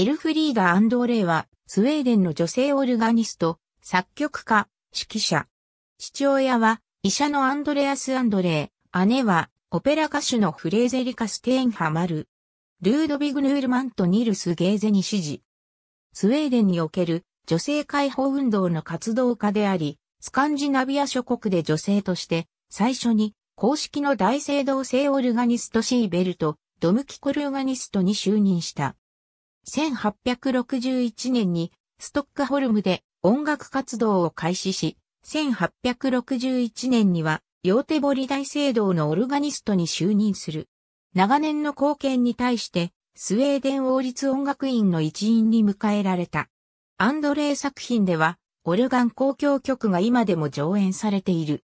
エルフリーダ・アンドーレイは、スウェーデンの女性オルガニスト、作曲家、指揮者。父親は、医者のアンドレアス・アンドレイ、姉は、オペラ歌手のフレーゼリカ・ステインハマル。ルードビグ・ヌールマンとニルス・ゲーゼに支持。スウェーデンにおける女性解放運動の活動家であり、スカンジナビア諸国で女性として、最初に公式の大聖堂性オルガニストシーベルト、ドムキコルオガニストに就任した。1861年にストックホルムで音楽活動を開始し、1861年には両手リ大聖堂のオルガニストに就任する。長年の貢献に対してスウェーデン王立音楽院の一員に迎えられた。アンドレー作品ではオルガン交響曲が今でも上演されている。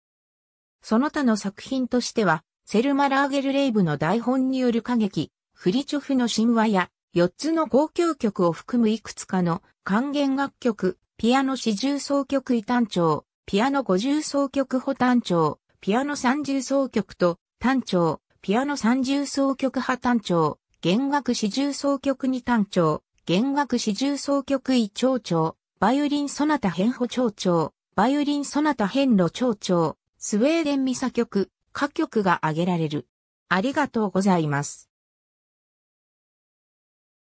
その他の作品としては、セルマ・ラーゲルレイブの台本による歌劇、フリチョフの神話や、4つの交響曲を含むいくつかの管弦楽曲、ピアノ四重奏曲異単調、ピアノ五重奏曲補単調、ピアノ三重奏曲と単調、ピアノ三重奏曲派単調、弦楽四重奏曲二単調、弦楽四重奏曲異長調、バイオリンソナタ変補長調、バイオリンソナタ変路長調、スウェーデンミサ曲、歌曲が挙げられる。ありがとうございます。